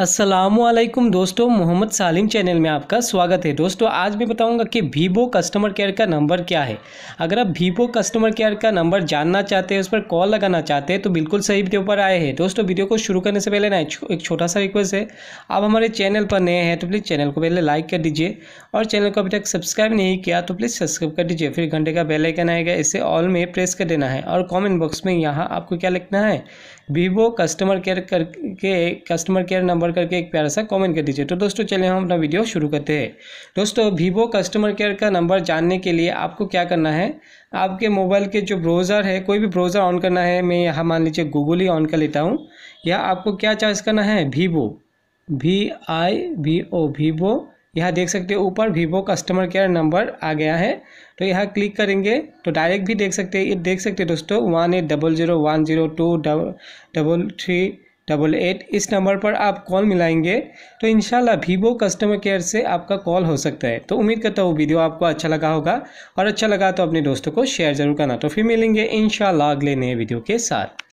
असलम दोस्तों मोहम्मद सालिम चैनल में आपका स्वागत है दोस्तों आज मैं बताऊंगा कि वीवो कस्टमर केयर का नंबर क्या है अगर आप वीवो कस्टमर केयर का नंबर जानना चाहते हैं उस पर कॉल लगाना चाहते हैं तो बिल्कुल सही वीडियो पर आए हैं दोस्तों वीडियो को शुरू करने से पहले ना एक छोटा सा रिक्वेस्ट है आप हमारे चैनल पर नए हैं तो प्लीज़ चैनल को पहले लाइक कर दीजिए और चैनल को अभी तक सब्सक्राइब नहीं किया तो प्लीज़ सब्सक्राइब कर दीजिए फिर घंटे का बेलाइकन आएगा इसे ऑल में प्रेस कर देना है और कॉमेंट बॉक्स में यहाँ आपको क्या लिखना है वीवो कस्टमर केयर करके कस्टमर केयर नंबर नंबर करके एक प्यारा सा कमेंट कर दीजिए तो दोस्तों चलिए हम अपना वीडियो शुरू करते हैं दोस्तों वीवो कस्टमर केयर का नंबर जानने के लिए आपको क्या करना है आपके मोबाइल के जो ब्राउज़र है कोई भी ब्राउज़र ऑन करना है मैं यहाँ मान लीजिए गूगल ही ऑन कर लेता हूँ या आपको क्या चार्ज करना है Vivo V I V O Vivo यहाँ देख सकते हैं ऊपर वीवो कस्टमर केयर नंबर आ गया है तो यहाँ क्लिक करेंगे तो डायरेक्ट भी देख सकते हैं ये देख सकते हैं दोस्तों one eight double zero one zero two double three double eight इस नंबर पर आप कॉल मिलाएंगे तो इन वीवो कस्टमर केयर से आपका कॉल हो सकता है तो उम्मीद करता हूँ वीडियो आपको अच्छा लगा होगा और अच्छा लगा तो अपने दोस्तों को शेयर ज़रूर करना तो फिर मिलेंगे इन अगले नए वीडियो के साथ